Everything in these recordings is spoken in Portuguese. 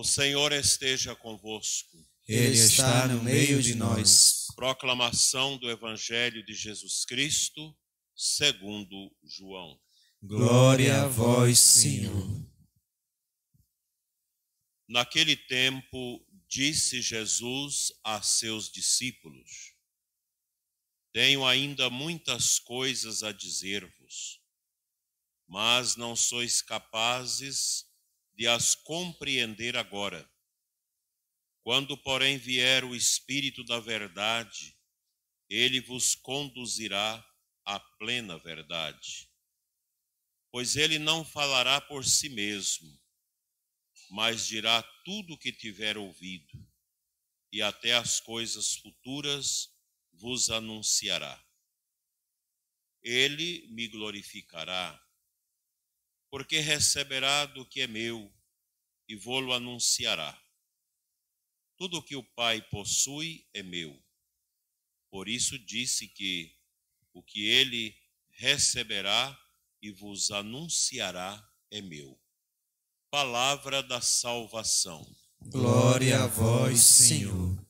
O Senhor esteja convosco. Ele está no meio de nós. Proclamação do Evangelho de Jesus Cristo, segundo João. Glória a vós, Senhor. Naquele tempo, disse Jesus a seus discípulos: Tenho ainda muitas coisas a dizer-vos, mas não sois capazes de as compreender agora. Quando, porém, vier o Espírito da Verdade, ele vos conduzirá à plena verdade. Pois ele não falará por si mesmo, mas dirá tudo o que tiver ouvido, e até as coisas futuras vos anunciará. Ele me glorificará porque receberá do que é meu e vou-lo anunciará. Tudo o que o Pai possui é meu. Por isso disse que o que ele receberá e vos anunciará é meu. Palavra da salvação. Glória a vós, Senhor.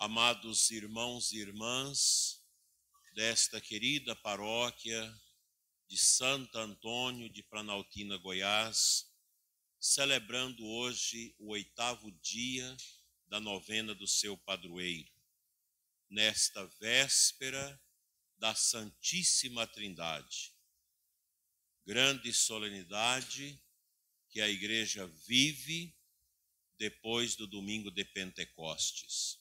amados irmãos e irmãs desta querida paróquia de Santo Antônio de Planaltina, Goiás, celebrando hoje o oitavo dia da novena do seu padroeiro, nesta véspera da Santíssima Trindade. Grande solenidade que a Igreja vive depois do domingo de Pentecostes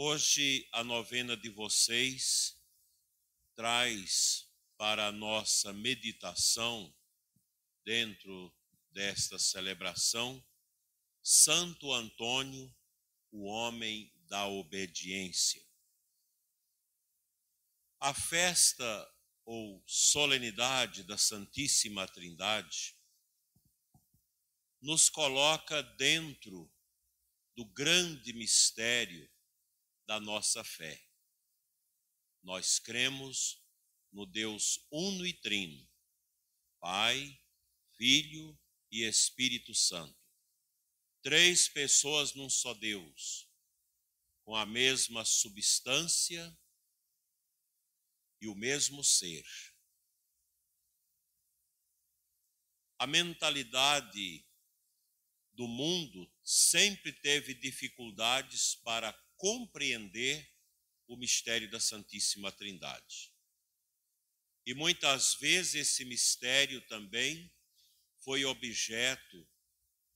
Hoje a novena de vocês traz para a nossa meditação, dentro desta celebração, Santo Antônio, o homem da obediência. A festa ou solenidade da Santíssima Trindade nos coloca dentro do grande mistério da nossa fé. Nós cremos no Deus uno e trino, Pai, Filho e Espírito Santo. Três pessoas num só Deus, com a mesma substância e o mesmo ser. A mentalidade do mundo sempre teve dificuldades para compreender o mistério da Santíssima Trindade. E muitas vezes esse mistério também foi objeto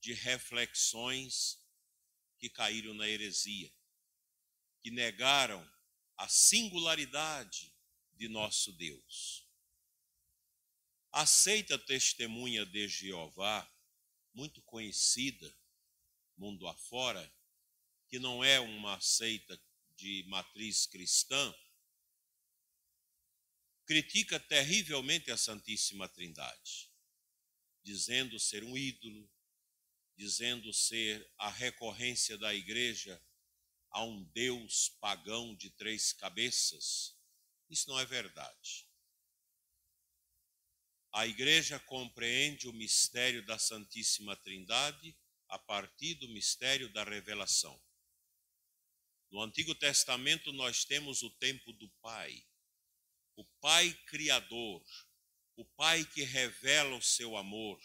de reflexões que caíram na heresia, que negaram a singularidade de nosso Deus. Aceita testemunha de Jeová, muito conhecida mundo afora, que não é uma seita de matriz cristã, critica terrivelmente a Santíssima Trindade, dizendo ser um ídolo, dizendo ser a recorrência da igreja a um Deus pagão de três cabeças. Isso não é verdade. A igreja compreende o mistério da Santíssima Trindade a partir do mistério da revelação. No Antigo Testamento nós temos o tempo do Pai, o Pai Criador, o Pai que revela o seu amor,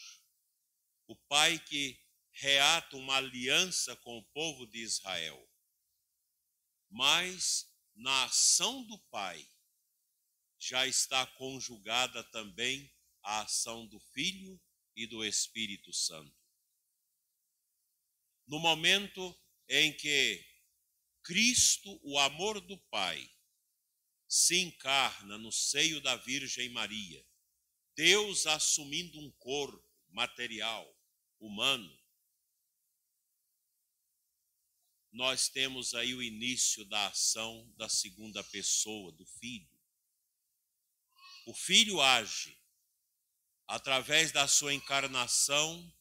o Pai que reata uma aliança com o povo de Israel. Mas na ação do Pai já está conjugada também a ação do Filho e do Espírito Santo. No momento em que Cristo, o amor do Pai, se encarna no seio da Virgem Maria, Deus assumindo um corpo material, humano, nós temos aí o início da ação da segunda pessoa, do Filho. O Filho age através da sua encarnação,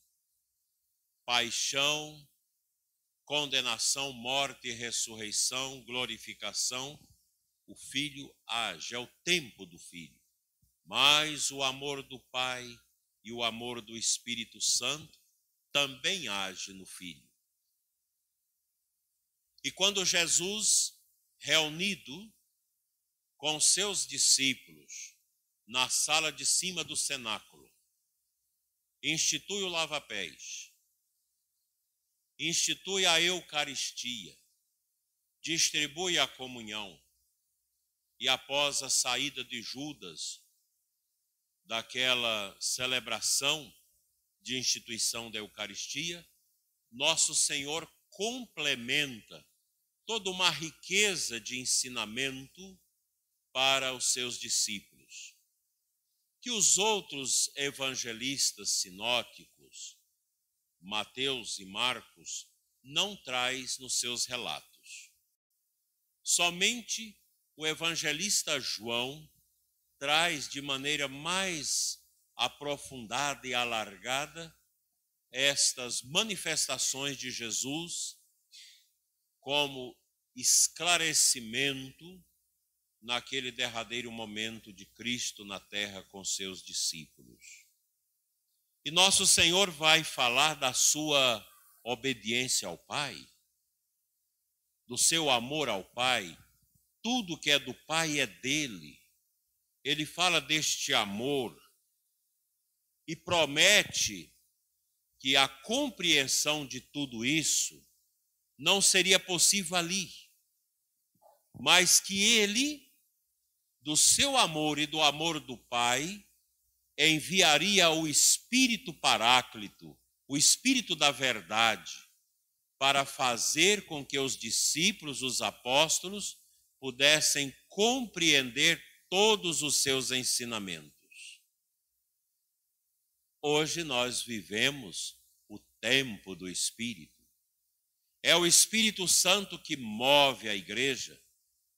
paixão, condenação, morte, ressurreição, glorificação, o filho age, é o tempo do filho. Mas o amor do Pai e o amor do Espírito Santo também age no filho. E quando Jesus, reunido com seus discípulos na sala de cima do cenáculo, institui o lava-pés institui a Eucaristia, distribui a comunhão, e após a saída de Judas daquela celebração de instituição da Eucaristia, nosso Senhor complementa toda uma riqueza de ensinamento para os seus discípulos. Que os outros evangelistas sinóticos Mateus e Marcos não traz nos seus relatos. Somente o evangelista João traz de maneira mais aprofundada e alargada estas manifestações de Jesus como esclarecimento naquele derradeiro momento de Cristo na terra com seus discípulos. E nosso Senhor vai falar da sua obediência ao Pai, do seu amor ao Pai. Tudo que é do Pai é dele. Ele fala deste amor e promete que a compreensão de tudo isso não seria possível ali, mas que ele, do seu amor e do amor do Pai, enviaria o Espírito Paráclito, o Espírito da Verdade, para fazer com que os discípulos, os apóstolos, pudessem compreender todos os seus ensinamentos. Hoje nós vivemos o tempo do Espírito. É o Espírito Santo que move a igreja,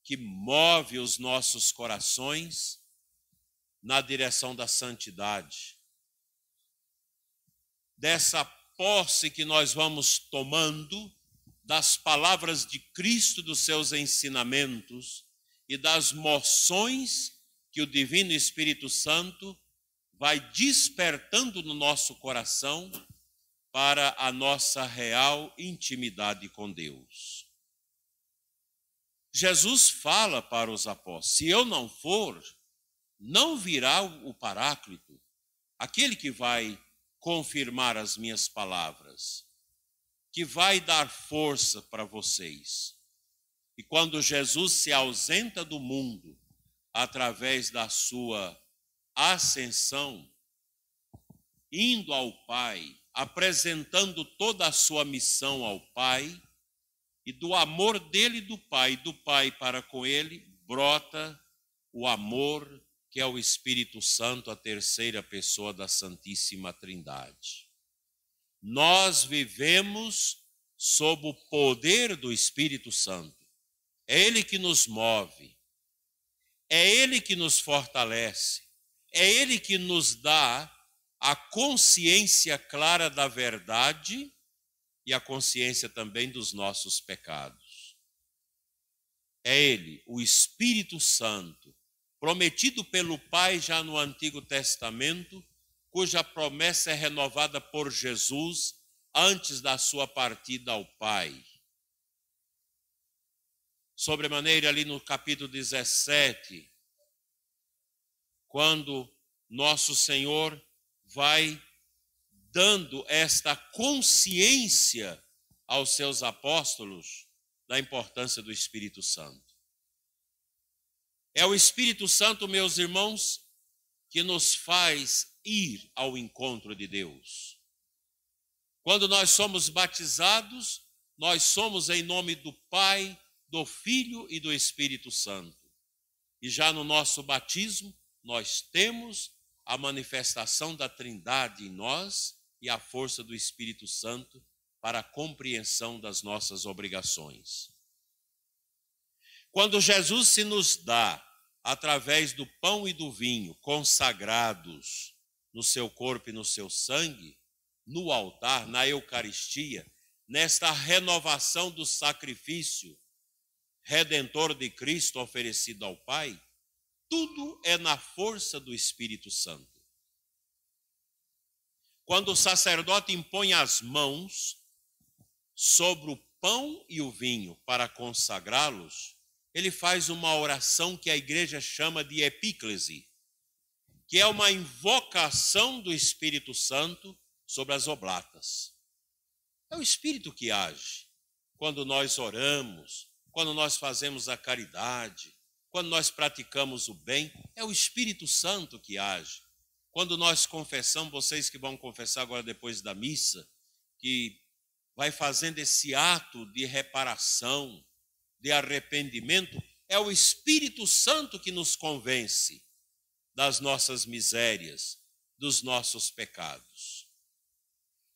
que move os nossos corações na direção da santidade, dessa posse que nós vamos tomando das palavras de Cristo, dos seus ensinamentos e das moções que o Divino Espírito Santo vai despertando no nosso coração para a nossa real intimidade com Deus. Jesus fala para os apóstolos: se eu não for, não virá o Paráclito, aquele que vai confirmar as minhas palavras, que vai dar força para vocês. E quando Jesus se ausenta do mundo através da sua ascensão, indo ao Pai, apresentando toda a sua missão ao Pai, e do amor dele do Pai, do Pai para com ele, brota o amor que é o Espírito Santo, a terceira pessoa da Santíssima Trindade. Nós vivemos sob o poder do Espírito Santo. É Ele que nos move, é Ele que nos fortalece, é Ele que nos dá a consciência clara da verdade e a consciência também dos nossos pecados. É Ele, o Espírito Santo, prometido pelo Pai já no Antigo Testamento, cuja promessa é renovada por Jesus antes da sua partida ao Pai. Sobremaneira, ali no capítulo 17, quando nosso Senhor vai dando esta consciência aos seus apóstolos da importância do Espírito Santo. É o Espírito Santo, meus irmãos, que nos faz ir ao encontro de Deus. Quando nós somos batizados, nós somos em nome do Pai, do Filho e do Espírito Santo. E já no nosso batismo, nós temos a manifestação da Trindade em nós e a força do Espírito Santo para a compreensão das nossas obrigações. Quando Jesus se nos dá, através do pão e do vinho, consagrados no seu corpo e no seu sangue, no altar, na Eucaristia, nesta renovação do sacrifício redentor de Cristo oferecido ao Pai, tudo é na força do Espírito Santo. Quando o sacerdote impõe as mãos sobre o pão e o vinho para consagrá-los, ele faz uma oração que a igreja chama de epíclese, que é uma invocação do Espírito Santo sobre as oblatas. É o Espírito que age quando nós oramos, quando nós fazemos a caridade, quando nós praticamos o bem, é o Espírito Santo que age. Quando nós confessamos, vocês que vão confessar agora depois da missa, que vai fazendo esse ato de reparação, de arrependimento, é o Espírito Santo que nos convence das nossas misérias, dos nossos pecados.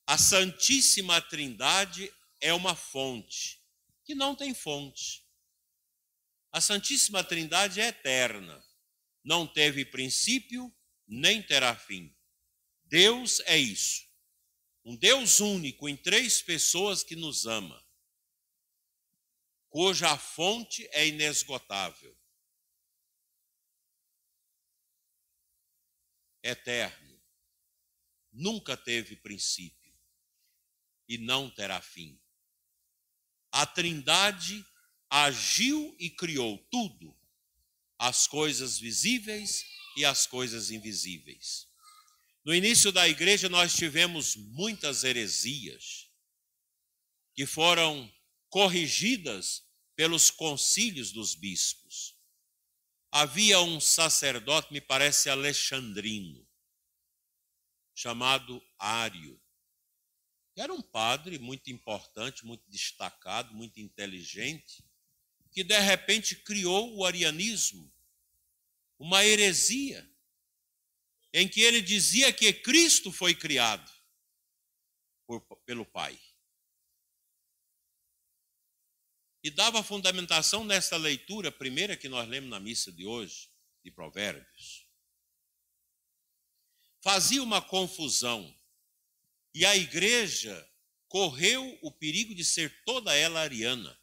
A Santíssima Trindade é uma fonte que não tem fonte. A Santíssima Trindade é eterna, não teve princípio nem terá fim. Deus é isso. Um Deus único em três pessoas que nos ama cuja fonte é inesgotável, eterno, nunca teve princípio e não terá fim. A Trindade agiu e criou tudo, as coisas visíveis e as coisas invisíveis. No início da igreja, nós tivemos muitas heresias que foram corrigidas pelos concílios dos bispos. Havia um sacerdote, me parece alexandrino, chamado Ário, que era um padre muito importante, muito destacado, muito inteligente, que de repente criou o arianismo, uma heresia, em que ele dizia que Cristo foi criado por, pelo Pai. e dava fundamentação nesta leitura primeira que nós lemos na missa de hoje, de Provérbios. Fazia uma confusão e a igreja correu o perigo de ser toda ela ariana.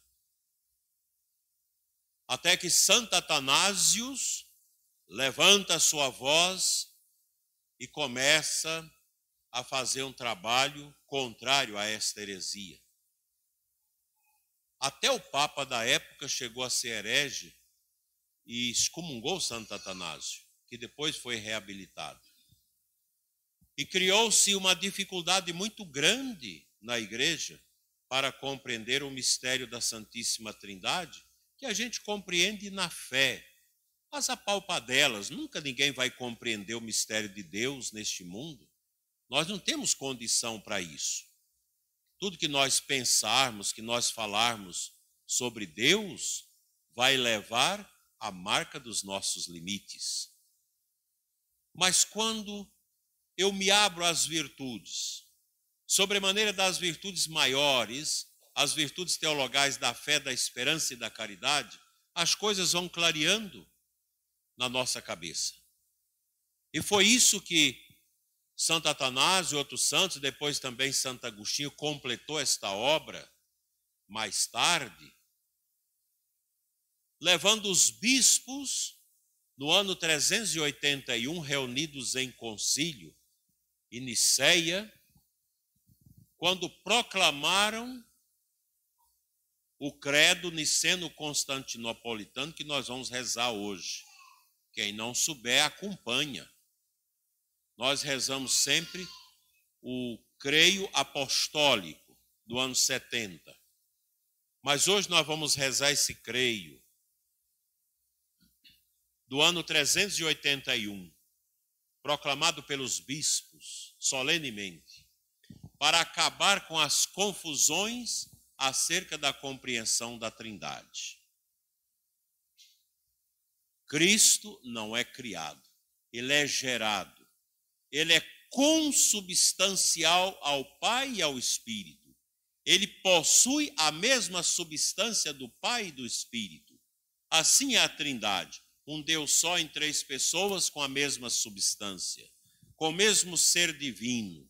Até que Santo Atanásios levanta sua voz e começa a fazer um trabalho contrário a esta heresia. Até o Papa da época chegou a ser herege e excomungou Santo Atanásio, que depois foi reabilitado. E criou-se uma dificuldade muito grande na igreja para compreender o mistério da Santíssima Trindade, que a gente compreende na fé, mas a palpadelas, nunca ninguém vai compreender o mistério de Deus neste mundo. Nós não temos condição para isso. Tudo que nós pensarmos, que nós falarmos sobre Deus, vai levar à marca dos nossos limites. Mas quando eu me abro às virtudes, sobremaneira das virtudes maiores, as virtudes teologais da fé, da esperança e da caridade, as coisas vão clareando na nossa cabeça. E foi isso que Santo Atanásio e outros santos, depois também Santo Agostinho, completou esta obra mais tarde, levando os bispos, no ano 381, reunidos em concílio, em Niceia, quando proclamaram o credo niceno-constantinopolitano que nós vamos rezar hoje. Quem não souber, acompanha. Nós rezamos sempre o creio apostólico do ano 70. Mas hoje nós vamos rezar esse creio do ano 381, proclamado pelos bispos solenemente, para acabar com as confusões acerca da compreensão da Trindade. Cristo não é criado, ele é gerado ele é consubstancial ao Pai e ao Espírito. Ele possui a mesma substância do Pai e do Espírito. Assim é a Trindade, um Deus só em três pessoas com a mesma substância, com o mesmo ser divino.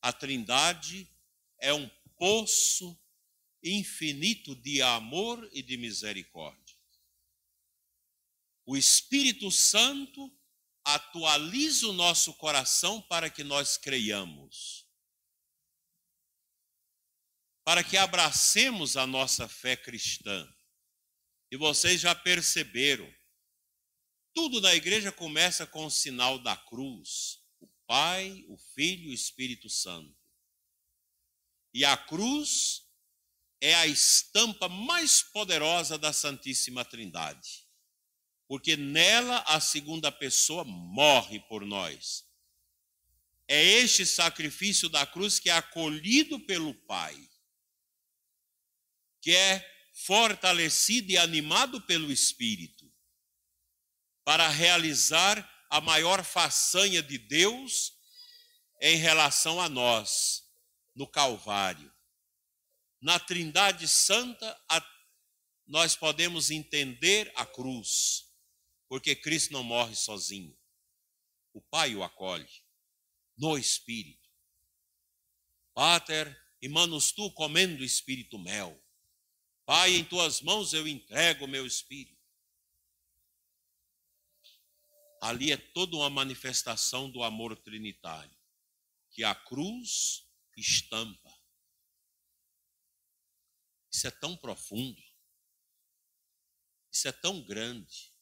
A Trindade é um poço infinito de amor e de misericórdia o Espírito Santo atualiza o nosso coração para que nós creiamos, para que abracemos a nossa fé cristã. E vocês já perceberam, tudo na igreja começa com o sinal da cruz: o Pai, o Filho e o Espírito Santo. E a cruz é a estampa mais poderosa da Santíssima Trindade porque nela a segunda pessoa morre por nós. É este sacrifício da cruz que é acolhido pelo Pai, que é fortalecido e animado pelo Espírito, para realizar a maior façanha de Deus em relação a nós, no Calvário. Na Trindade Santa, nós podemos entender a cruz porque Cristo não morre sozinho. O Pai o acolhe no Espírito. Pater, imanus tu comendo Espírito mel. Pai, em tuas mãos eu entrego o meu Espírito. Ali é toda uma manifestação do amor trinitário, que a cruz estampa. Isso é tão profundo. Isso é tão grande.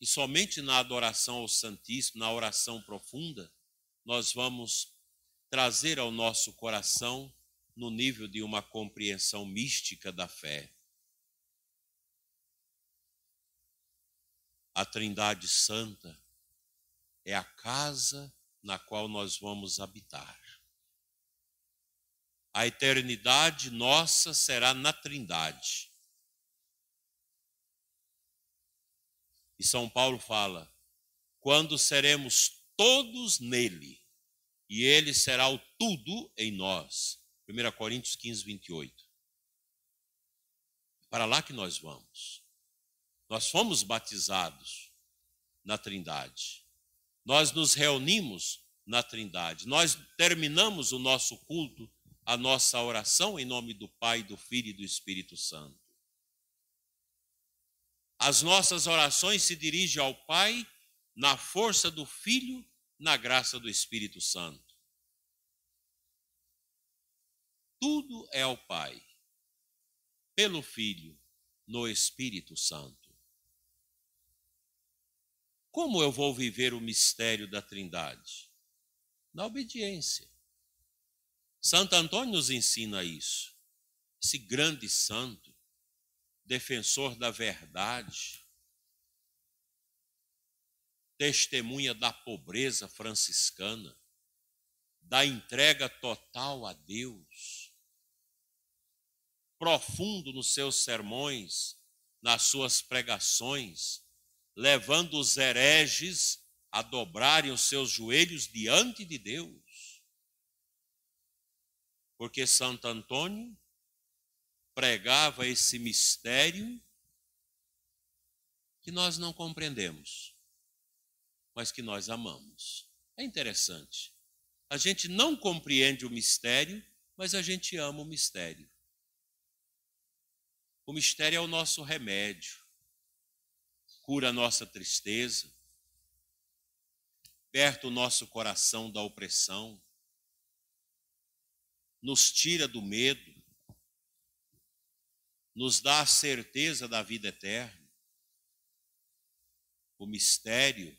E somente na adoração ao Santíssimo, na oração profunda, nós vamos trazer ao nosso coração no nível de uma compreensão mística da fé. A Trindade Santa é a casa na qual nós vamos habitar. A eternidade nossa será na Trindade. E São Paulo fala: quando seremos todos nele, e ele será o tudo em nós. 1 Coríntios 15, 28. Para lá que nós vamos. Nós fomos batizados na Trindade. Nós nos reunimos na Trindade. Nós terminamos o nosso culto, a nossa oração em nome do Pai, do Filho e do Espírito Santo. As nossas orações se dirigem ao Pai na força do Filho, na graça do Espírito Santo. Tudo é ao Pai, pelo Filho, no Espírito Santo. Como eu vou viver o mistério da Trindade? Na obediência. Santo Antônio nos ensina isso. Esse grande santo defensor da verdade, testemunha da pobreza franciscana, da entrega total a Deus, profundo nos seus sermões, nas suas pregações, levando os hereges a dobrarem os seus joelhos diante de Deus. Porque Santo Antônio pregava esse mistério que nós não compreendemos, mas que nós amamos. É interessante. A gente não compreende o mistério, mas a gente ama o mistério. O mistério é o nosso remédio, cura a nossa tristeza, liberta o nosso coração da opressão, nos tira do medo, nos dá a certeza da vida eterna. O mistério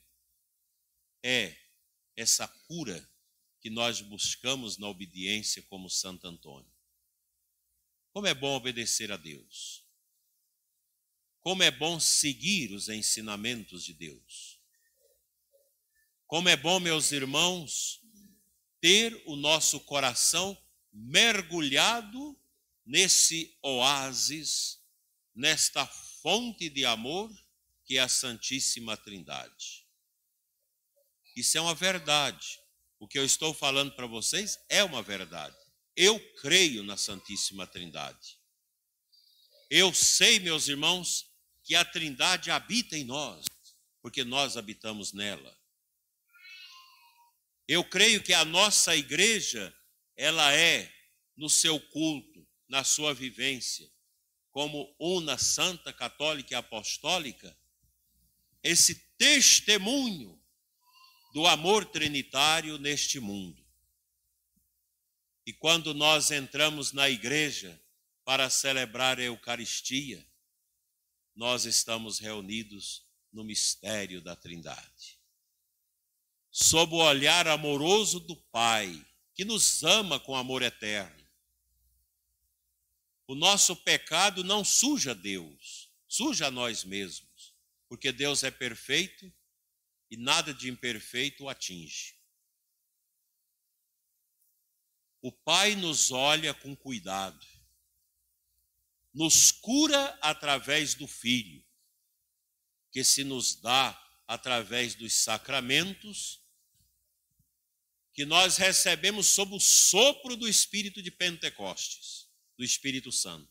é essa cura que nós buscamos na obediência como Santo Antônio. Como é bom obedecer a Deus. Como é bom seguir os ensinamentos de Deus. Como é bom, meus irmãos, ter o nosso coração mergulhado nesse oásis, nesta fonte de amor que é a Santíssima Trindade. Isso é uma verdade. O que eu estou falando para vocês é uma verdade. Eu creio na Santíssima Trindade. Eu sei, meus irmãos, que a Trindade habita em nós, porque nós habitamos nela. Eu creio que a nossa igreja, ela é, no seu culto, na sua vivência como una santa católica e apostólica, esse testemunho do amor trinitário neste mundo. E quando nós entramos na igreja para celebrar a Eucaristia, nós estamos reunidos no mistério da Trindade. Sob o olhar amoroso do Pai, que nos ama com amor eterno o nosso pecado não suja Deus, suja a nós mesmos, porque Deus é perfeito e nada de imperfeito o atinge. O Pai nos olha com cuidado, nos cura através do Filho, que se nos dá através dos sacramentos, que nós recebemos sob o sopro do Espírito de Pentecostes do Espírito Santo.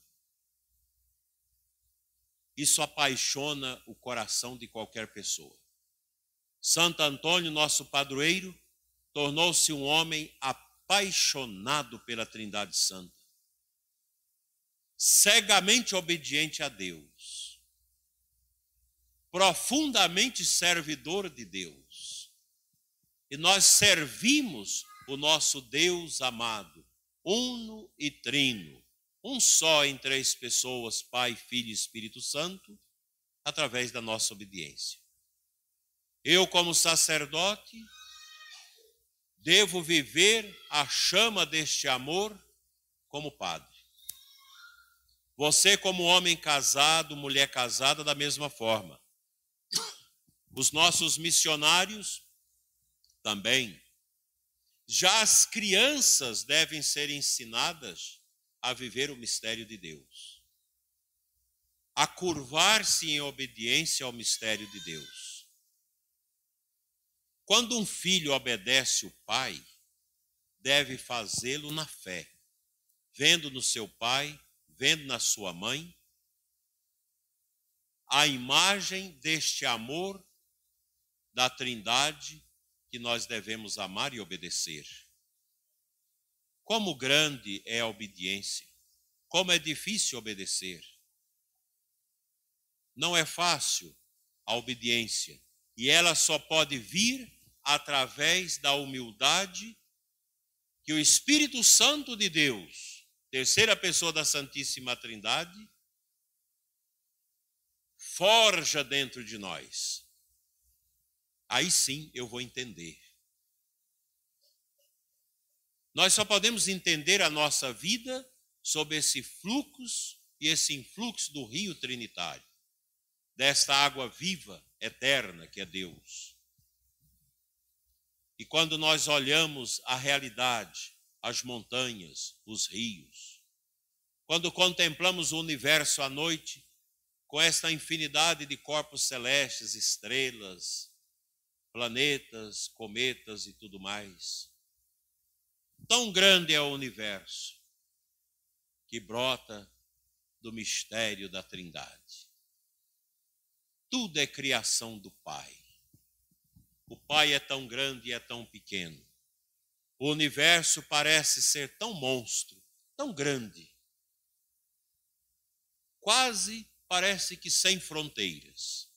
Isso apaixona o coração de qualquer pessoa. Santo Antônio, nosso padroeiro, tornou-se um homem apaixonado pela Trindade Santa, cegamente obediente a Deus, profundamente servidor de Deus. E nós servimos o nosso Deus amado, uno e trino, um só em três pessoas, Pai, Filho e Espírito Santo, através da nossa obediência. Eu, como sacerdote, devo viver a chama deste amor como padre. Você, como homem casado, mulher casada, da mesma forma. Os nossos missionários também. Já as crianças devem ser ensinadas a viver o mistério de Deus, a curvar-se em obediência ao mistério de Deus. Quando um filho obedece o pai, deve fazê-lo na fé, vendo no seu pai, vendo na sua mãe, a imagem deste amor da Trindade que nós devemos amar e obedecer. Como grande é a obediência, como é difícil obedecer. Não é fácil a obediência, e ela só pode vir através da humildade que o Espírito Santo de Deus, terceira pessoa da Santíssima Trindade, forja dentro de nós. Aí sim eu vou entender. Nós só podemos entender a nossa vida sob esse fluxo e esse influxo do rio trinitário, desta água viva, eterna que é Deus. E quando nós olhamos a realidade, as montanhas, os rios, quando contemplamos o universo à noite, com esta infinidade de corpos celestes, estrelas, planetas, cometas e tudo mais, Tão grande é o universo que brota do mistério da Trindade. Tudo é criação do Pai. O Pai é tão grande e é tão pequeno. O universo parece ser tão monstro, tão grande. Quase parece que sem fronteiras.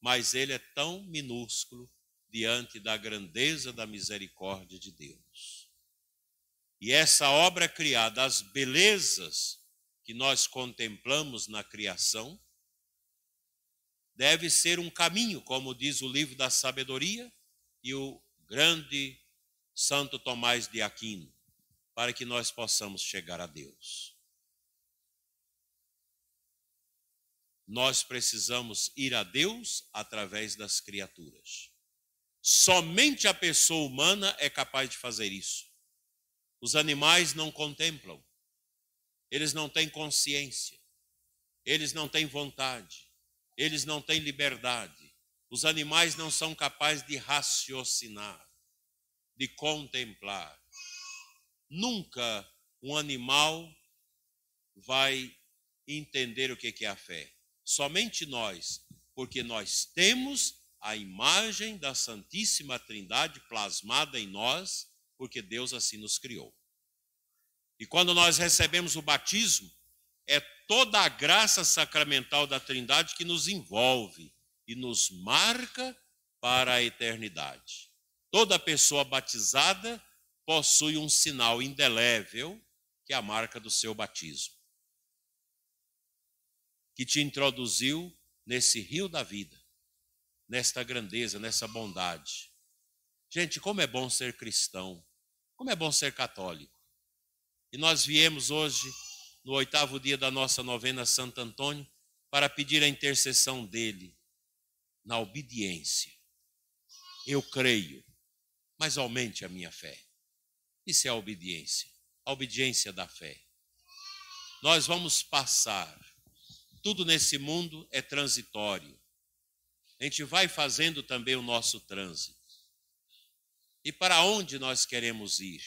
Mas ele é tão minúsculo diante da grandeza da misericórdia de Deus. E essa obra é criada, as belezas que nós contemplamos na criação, deve ser um caminho, como diz o livro da sabedoria e o grande Santo Tomás de Aquino, para que nós possamos chegar a Deus. Nós precisamos ir a Deus através das criaturas. Somente a pessoa humana é capaz de fazer isso. Os animais não contemplam, eles não têm consciência, eles não têm vontade, eles não têm liberdade. Os animais não são capazes de raciocinar, de contemplar. Nunca um animal vai entender o que é a fé. Somente nós, porque nós temos a imagem da Santíssima Trindade plasmada em nós, porque Deus assim nos criou. E quando nós recebemos o batismo, é toda a graça sacramental da Trindade que nos envolve e nos marca para a eternidade. Toda pessoa batizada possui um sinal indelével, que é a marca do seu batismo, que te introduziu nesse rio da vida nesta grandeza, nessa bondade. Gente, como é bom ser cristão, como é bom ser católico. E nós viemos hoje, no oitavo dia da nossa novena Santo Antônio, para pedir a intercessão dele na obediência. Eu creio, mas aumente a minha fé. Isso é a obediência, a obediência da fé. Nós vamos passar. Tudo nesse mundo é transitório a gente vai fazendo também o nosso trânsito. E para onde nós queremos ir?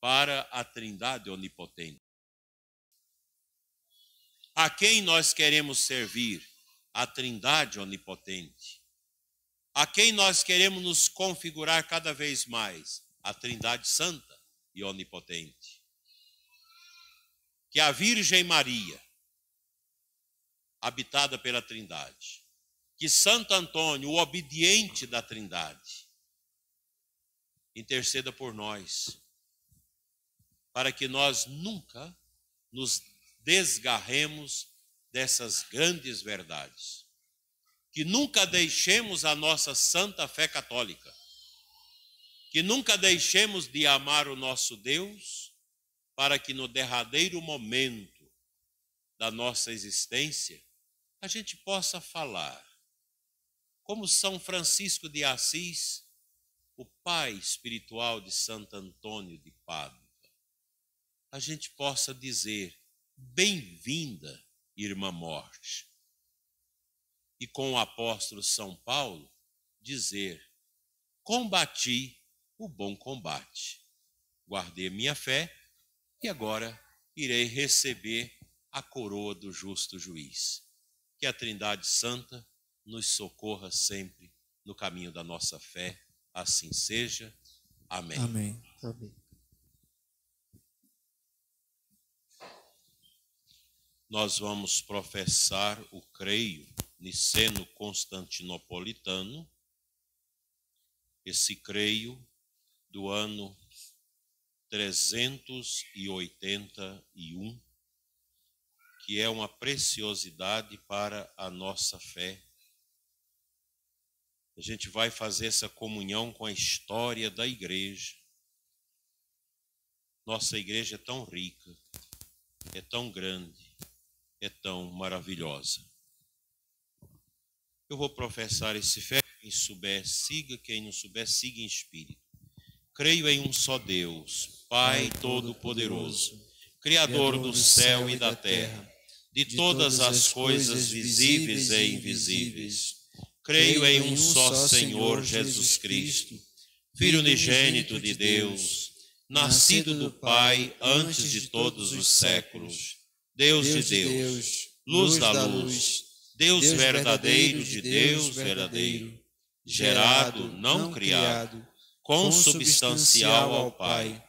Para a Trindade Onipotente. A quem nós queremos servir? A Trindade Onipotente. A quem nós queremos nos configurar cada vez mais? A Trindade Santa e Onipotente. Que é a Virgem Maria, habitada pela Trindade. Que Santo Antônio, o obediente da Trindade, interceda por nós, para que nós nunca nos desgarremos dessas grandes verdades. Que nunca deixemos a nossa santa fé católica. Que nunca deixemos de amar o nosso Deus, para que no derradeiro momento da nossa existência a gente possa falar como São Francisco de Assis, o pai espiritual de Santo Antônio de Pádua. A gente possa dizer: bem-vinda, irmã morte. E com o apóstolo São Paulo, dizer: combati o bom combate. Guardei minha fé e agora irei receber a coroa do justo juiz que a Trindade Santa nos socorra sempre no caminho da nossa fé. Assim seja. Amém. Amém. Amém. Nós vamos professar o creio niceno constantinopolitano, esse creio do ano 381 que é uma preciosidade para a nossa fé. A gente vai fazer essa comunhão com a história da igreja. Nossa igreja é tão rica, é tão grande, é tão maravilhosa. Eu vou professar esse fé. Quem souber, siga. Quem não souber, siga em espírito. Creio em um só Deus, Pai Todo-Poderoso, Criador do céu e da terra de todas as coisas visíveis e invisíveis. Creio em um só Senhor Jesus Cristo, Filho unigênito de Deus, nascido do Pai antes de todos os séculos. Deus de Deus, luz da luz, Deus verdadeiro de Deus verdadeiro, gerado, não criado, consubstancial ao Pai.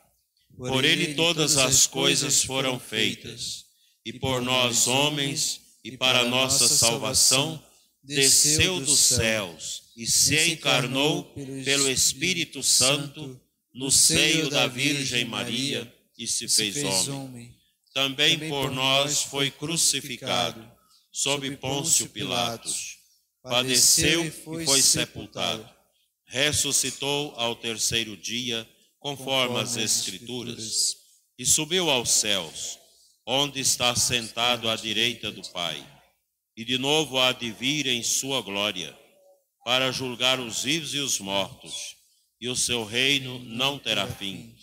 Por ele todas as coisas foram feitas e por nós homens, e para nossa salvação, desceu dos céus e se encarnou pelo Espírito Santo no seio da Virgem Maria e se fez homem. Também por nós foi crucificado sob Pôncio Pilatos, padeceu e foi sepultado, ressuscitou ao terceiro dia, conforme as Escrituras, e subiu aos céus onde está sentado à direita do Pai, e de novo há de vir em sua glória, para julgar os vivos e os mortos, e o seu reino não terá fim.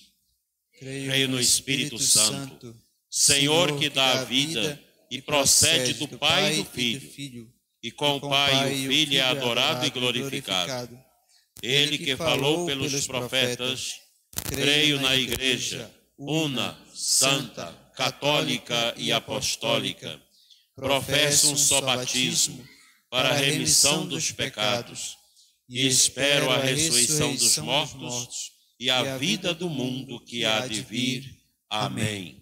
Creio no Espírito Santo, Senhor que dá a vida e procede do Pai e do Filho, e com o Pai e o Filho é adorado e glorificado. Ele que falou pelos profetas, creio na Igreja, una, santa, católica e apostólica. Professo um só batismo para a remissão dos pecados e espero a ressurreição dos mortos e a vida do mundo que há de vir. Amém.